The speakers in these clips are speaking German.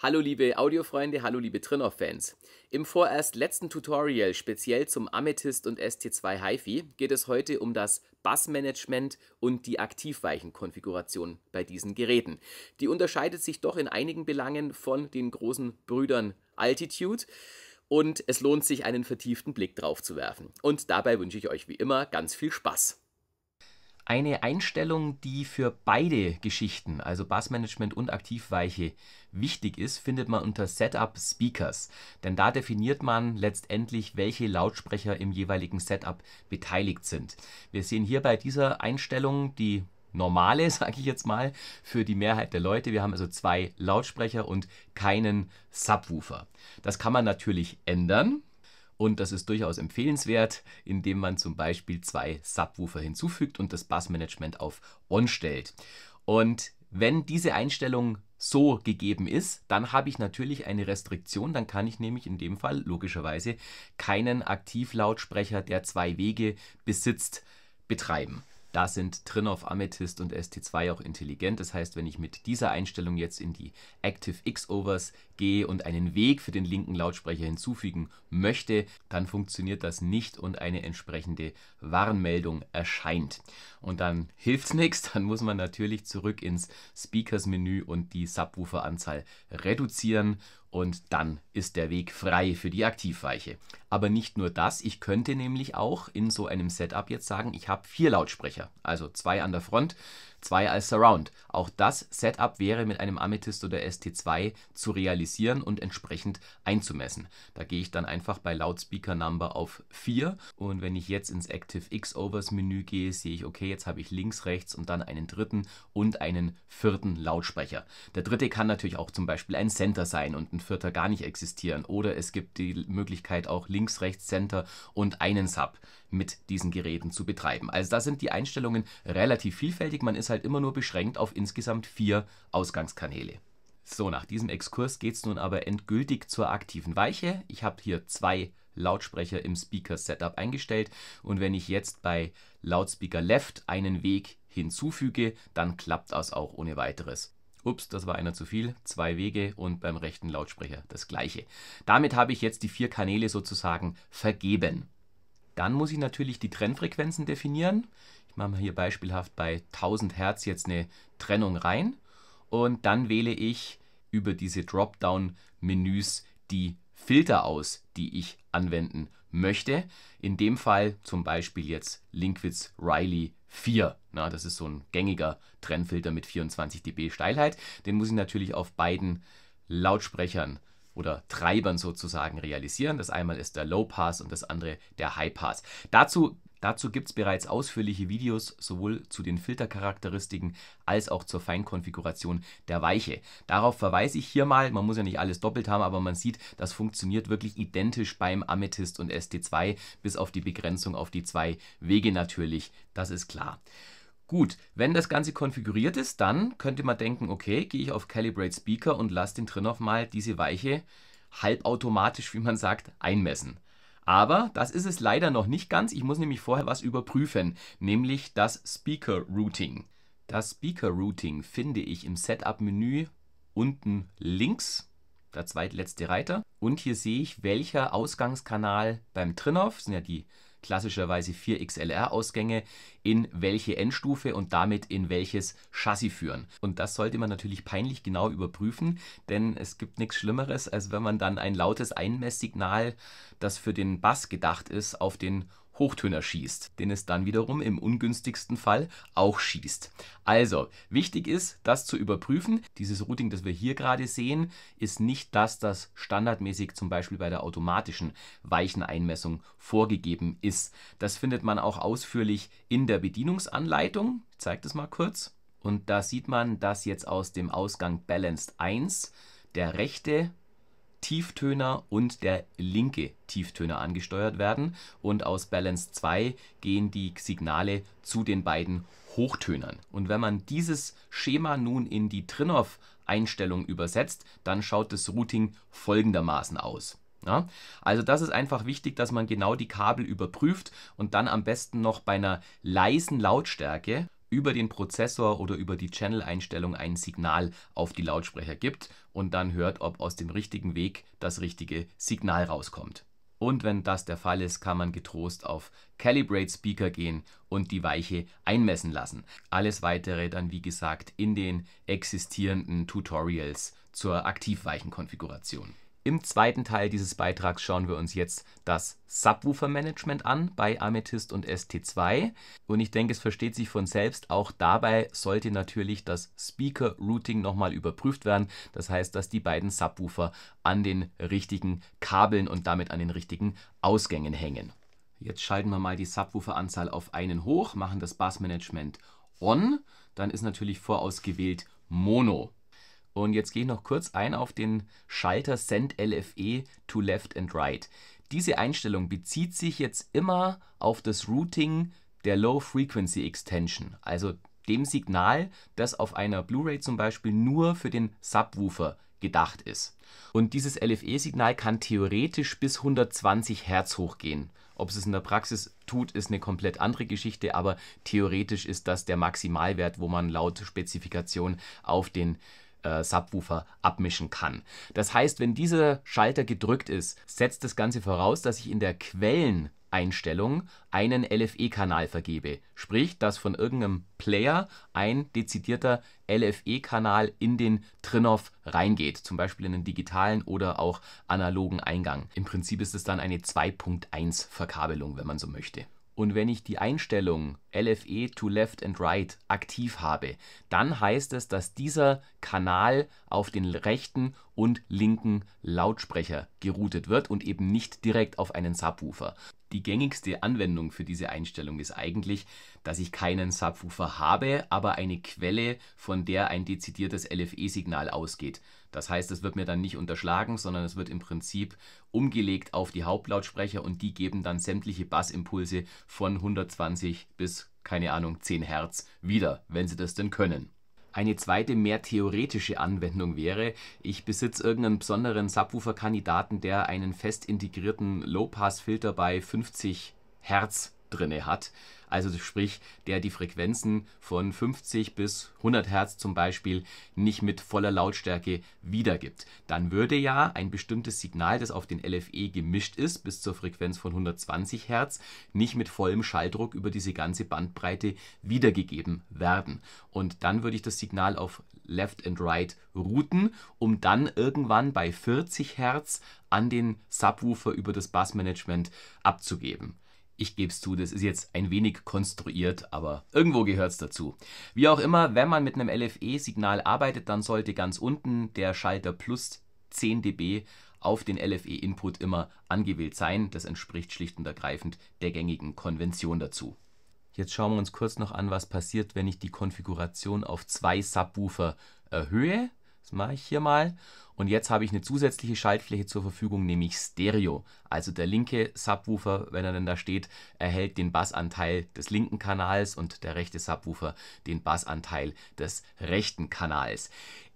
Hallo liebe Audiofreunde, hallo liebe Trinner-Fans. Im vorerst letzten Tutorial speziell zum Amethyst und ST2 HiFi geht es heute um das Bassmanagement und die Aktivweichenkonfiguration bei diesen Geräten. Die unterscheidet sich doch in einigen Belangen von den großen Brüdern Altitude und es lohnt sich einen vertieften Blick drauf zu werfen. Und dabei wünsche ich euch wie immer ganz viel Spaß eine Einstellung, die für beide Geschichten, also Bassmanagement und Aktivweiche, wichtig ist, findet man unter Setup Speakers. Denn da definiert man letztendlich, welche Lautsprecher im jeweiligen Setup beteiligt sind. Wir sehen hier bei dieser Einstellung die normale, sage ich jetzt mal, für die Mehrheit der Leute. Wir haben also zwei Lautsprecher und keinen Subwoofer. Das kann man natürlich ändern. Und das ist durchaus empfehlenswert, indem man zum Beispiel zwei Subwoofer hinzufügt und das Bassmanagement auf On stellt. Und wenn diese Einstellung so gegeben ist, dann habe ich natürlich eine Restriktion, dann kann ich nämlich in dem Fall logischerweise keinen Aktivlautsprecher, der zwei Wege besitzt, betreiben. Da sind Trinov Amethyst und ST2 auch intelligent. Das heißt, wenn ich mit dieser Einstellung jetzt in die Active X-Overs G und einen Weg für den linken Lautsprecher hinzufügen möchte, dann funktioniert das nicht und eine entsprechende Warnmeldung erscheint. Und dann hilft's nichts, dann muss man natürlich zurück ins Speakers-Menü und die Subwooferanzahl reduzieren und dann ist der Weg frei für die Aktivweiche. Aber nicht nur das, ich könnte nämlich auch in so einem Setup jetzt sagen, ich habe vier Lautsprecher, also zwei an der Front, 2 als Surround. Auch das Setup wäre mit einem Amethyst oder ST2 zu realisieren und entsprechend einzumessen. Da gehe ich dann einfach bei Loudspeaker Number auf 4 und wenn ich jetzt ins Active X Overs Menü gehe, sehe ich, okay, jetzt habe ich links, rechts und dann einen dritten und einen vierten Lautsprecher. Der dritte kann natürlich auch zum Beispiel ein Center sein und ein vierter gar nicht existieren oder es gibt die Möglichkeit auch links, rechts, Center und einen Sub mit diesen Geräten zu betreiben. Also da sind die Einstellungen relativ vielfältig. Man ist ist halt immer nur beschränkt auf insgesamt vier Ausgangskanäle. So, nach diesem Exkurs geht es nun aber endgültig zur aktiven Weiche. Ich habe hier zwei Lautsprecher im Speaker-Setup eingestellt und wenn ich jetzt bei Loudspeaker Left einen Weg hinzufüge, dann klappt das auch ohne weiteres. Ups, das war einer zu viel, zwei Wege und beim rechten Lautsprecher das gleiche. Damit habe ich jetzt die vier Kanäle sozusagen vergeben. Dann muss ich natürlich die Trennfrequenzen definieren machen wir hier beispielhaft bei 1000 Hertz jetzt eine Trennung rein und dann wähle ich über diese Dropdown-Menüs die Filter aus, die ich anwenden möchte. In dem Fall zum Beispiel jetzt Linkwitz Riley 4. Na, das ist so ein gängiger Trennfilter mit 24 dB Steilheit. Den muss ich natürlich auf beiden Lautsprechern oder Treibern sozusagen realisieren. Das einmal ist der Low Pass und das andere der High Pass. Dazu Dazu gibt es bereits ausführliche Videos sowohl zu den Filtercharakteristiken als auch zur Feinkonfiguration der Weiche. Darauf verweise ich hier mal, man muss ja nicht alles doppelt haben, aber man sieht, das funktioniert wirklich identisch beim Amethyst und ST2, bis auf die Begrenzung auf die zwei Wege natürlich, das ist klar. Gut, wenn das Ganze konfiguriert ist, dann könnte man denken, okay, gehe ich auf Calibrate Speaker und lasse den Trinov mal diese Weiche halbautomatisch, wie man sagt, einmessen. Aber das ist es leider noch nicht ganz. Ich muss nämlich vorher was überprüfen, nämlich das Speaker Routing. Das Speaker Routing finde ich im Setup-Menü unten links, der zweitletzte Reiter. Und hier sehe ich, welcher Ausgangskanal beim Trinov, sind ja die klassischerweise vier XLR-Ausgänge in welche Endstufe und damit in welches Chassis führen. Und das sollte man natürlich peinlich genau überprüfen, denn es gibt nichts Schlimmeres, als wenn man dann ein lautes Einmesssignal, das für den Bass gedacht ist, auf den Hochtöner schießt, den es dann wiederum im ungünstigsten Fall auch schießt. Also, wichtig ist, das zu überprüfen. Dieses Routing, das wir hier gerade sehen, ist nicht das, das standardmäßig zum Beispiel bei der automatischen Weicheneinmessung vorgegeben ist. Das findet man auch ausführlich in der Bedienungsanleitung. Ich zeige das mal kurz. Und da sieht man, dass jetzt aus dem Ausgang Balanced 1 der rechte Tieftöner und der linke Tieftöner angesteuert werden und aus Balance 2 gehen die Signale zu den beiden Hochtönern. Und wenn man dieses Schema nun in die trinov einstellung übersetzt, dann schaut das Routing folgendermaßen aus. Ja, also das ist einfach wichtig, dass man genau die Kabel überprüft und dann am besten noch bei einer leisen Lautstärke über den Prozessor oder über die Channel-Einstellung ein Signal auf die Lautsprecher gibt und dann hört, ob aus dem richtigen Weg das richtige Signal rauskommt. Und wenn das der Fall ist, kann man getrost auf Calibrate Speaker gehen und die Weiche einmessen lassen. Alles weitere dann wie gesagt in den existierenden Tutorials zur Aktivweichenkonfiguration. Im zweiten Teil dieses Beitrags schauen wir uns jetzt das Subwoofer-Management an bei Amethyst und ST2. Und ich denke, es versteht sich von selbst. Auch dabei sollte natürlich das Speaker-Routing nochmal überprüft werden. Das heißt, dass die beiden Subwoofer an den richtigen Kabeln und damit an den richtigen Ausgängen hängen. Jetzt schalten wir mal die Subwooferanzahl auf einen hoch, machen das Bassmanagement on. Dann ist natürlich vorausgewählt Mono. Und jetzt gehe ich noch kurz ein auf den Schalter Send LFE to Left and Right. Diese Einstellung bezieht sich jetzt immer auf das Routing der Low Frequency Extension, also dem Signal, das auf einer Blu-ray zum Beispiel nur für den Subwoofer gedacht ist. Und dieses LFE-Signal kann theoretisch bis 120 Hertz hochgehen. Ob es es in der Praxis tut, ist eine komplett andere Geschichte, aber theoretisch ist das der Maximalwert, wo man laut Spezifikation auf den äh, Subwoofer abmischen kann. Das heißt, wenn dieser Schalter gedrückt ist, setzt das Ganze voraus, dass ich in der Quelleneinstellung einen LFE-Kanal vergebe. Sprich, dass von irgendeinem Player ein dezidierter LFE-Kanal in den Trinoff reingeht, zum Beispiel in einen digitalen oder auch analogen Eingang. Im Prinzip ist es dann eine 2.1-Verkabelung, wenn man so möchte. Und wenn ich die Einstellung LFE to Left and Right aktiv habe, dann heißt es, dass dieser Kanal auf den rechten und linken Lautsprecher geroutet wird und eben nicht direkt auf einen Subwoofer. Die gängigste Anwendung für diese Einstellung ist eigentlich, dass ich keinen Subwoofer habe, aber eine Quelle, von der ein dezidiertes LFE-Signal ausgeht. Das heißt, es wird mir dann nicht unterschlagen, sondern es wird im Prinzip umgelegt auf die Hauptlautsprecher und die geben dann sämtliche Bassimpulse von 120 bis, keine Ahnung, 10 Hertz wieder, wenn sie das denn können. Eine zweite mehr theoretische Anwendung wäre, ich besitze irgendeinen besonderen Subwoofer-Kandidaten, der einen fest integrierten Low-Pass-Filter bei 50 Hertz drinne hat also sprich, der die Frequenzen von 50 bis 100 Hertz zum Beispiel nicht mit voller Lautstärke wiedergibt. Dann würde ja ein bestimmtes Signal, das auf den LFE gemischt ist, bis zur Frequenz von 120 Hertz, nicht mit vollem Schalldruck über diese ganze Bandbreite wiedergegeben werden. Und dann würde ich das Signal auf Left and Right routen, um dann irgendwann bei 40 Hertz an den Subwoofer über das Bassmanagement abzugeben. Ich gebe es zu, das ist jetzt ein wenig konstruiert, aber irgendwo gehört es dazu. Wie auch immer, wenn man mit einem LFE-Signal arbeitet, dann sollte ganz unten der Schalter plus 10 dB auf den LFE-Input immer angewählt sein. Das entspricht schlicht und ergreifend der gängigen Konvention dazu. Jetzt schauen wir uns kurz noch an, was passiert, wenn ich die Konfiguration auf zwei Subwoofer erhöhe. Das mache ich hier mal. Und jetzt habe ich eine zusätzliche Schaltfläche zur Verfügung, nämlich Stereo. Also der linke Subwoofer, wenn er denn da steht, erhält den Bassanteil des linken Kanals und der rechte Subwoofer den Bassanteil des rechten Kanals.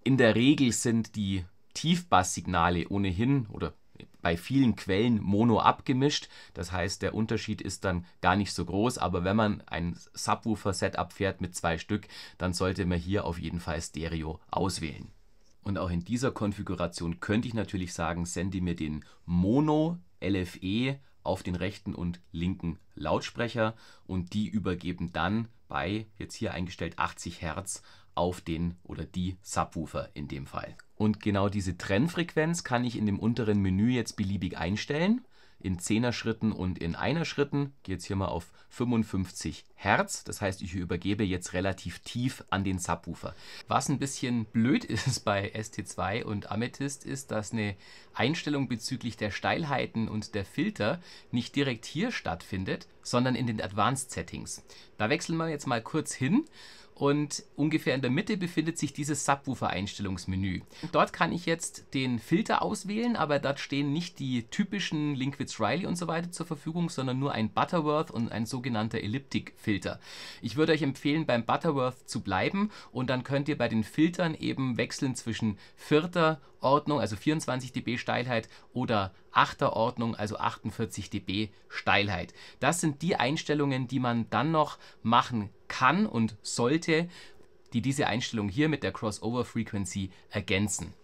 In der Regel sind die Tiefbasssignale ohnehin oder bei vielen Quellen mono abgemischt. Das heißt, der Unterschied ist dann gar nicht so groß, aber wenn man ein Subwoofer-Setup fährt mit zwei Stück, dann sollte man hier auf jeden Fall Stereo auswählen. Und auch in dieser Konfiguration könnte ich natürlich sagen, sende mir den Mono LFE auf den rechten und linken Lautsprecher und die übergeben dann bei jetzt hier eingestellt 80 Hertz auf den oder die Subwoofer in dem Fall. Und genau diese Trennfrequenz kann ich in dem unteren Menü jetzt beliebig einstellen in 10er Schritten und in einer Schritten. Ich gehe jetzt hier mal auf 55 Hertz. Das heißt, ich übergebe jetzt relativ tief an den Subwoofer. Was ein bisschen blöd ist bei ST2 und Amethyst ist, dass eine Einstellung bezüglich der Steilheiten und der Filter nicht direkt hier stattfindet, sondern in den Advanced Settings. Da wechseln wir jetzt mal kurz hin und ungefähr in der Mitte befindet sich dieses Subwoofer-Einstellungsmenü. Dort kann ich jetzt den Filter auswählen, aber dort stehen nicht die typischen Linkwitz-Riley und so weiter zur Verfügung, sondern nur ein Butterworth und ein sogenannter elliptic filter Ich würde euch empfehlen, beim Butterworth zu bleiben und dann könnt ihr bei den Filtern eben wechseln zwischen vierter Ordnung, also 24 dB Steilheit oder 8er Ordnung, also 48 dB Steilheit. Das sind die Einstellungen, die man dann noch machen kann und sollte, die diese Einstellung hier mit der Crossover Frequency ergänzen.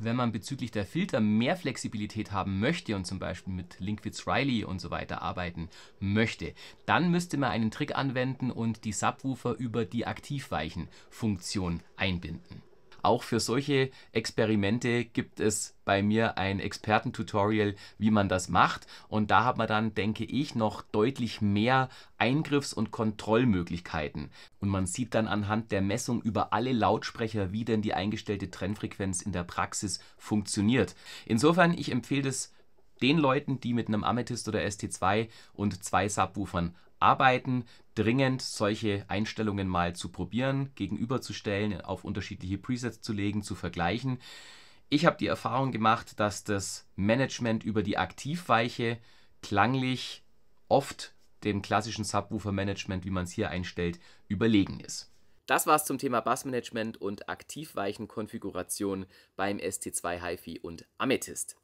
Wenn man bezüglich der Filter mehr Flexibilität haben möchte und zum Beispiel mit Linkwitz-Riley und so weiter arbeiten möchte, dann müsste man einen Trick anwenden und die Subwoofer über die Aktivweichen-Funktion einbinden. Auch für solche Experimente gibt es bei mir ein Expertentutorial, wie man das macht. Und da hat man dann, denke ich, noch deutlich mehr Eingriffs- und Kontrollmöglichkeiten. Und man sieht dann anhand der Messung über alle Lautsprecher, wie denn die eingestellte Trennfrequenz in der Praxis funktioniert. Insofern, ich empfehle es den Leuten, die mit einem Amethyst oder ST2 und zwei Subwoofern arbeiten, dringend solche Einstellungen mal zu probieren, gegenüberzustellen, auf unterschiedliche Presets zu legen, zu vergleichen. Ich habe die Erfahrung gemacht, dass das Management über die Aktivweiche klanglich oft dem klassischen Subwoofer-Management, wie man es hier einstellt, überlegen ist. Das war's zum Thema Bassmanagement und Aktivweichenkonfiguration beim ST2 HiFi und Amethyst.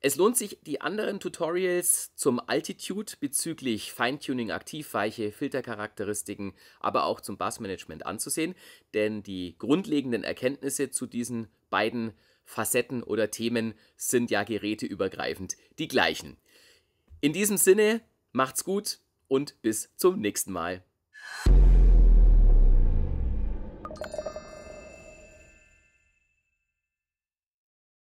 Es lohnt sich, die anderen Tutorials zum Altitude bezüglich Feintuning, Aktivweiche, Filtercharakteristiken, aber auch zum Bassmanagement anzusehen, denn die grundlegenden Erkenntnisse zu diesen beiden Facetten oder Themen sind ja geräteübergreifend die gleichen. In diesem Sinne, macht's gut und bis zum nächsten Mal.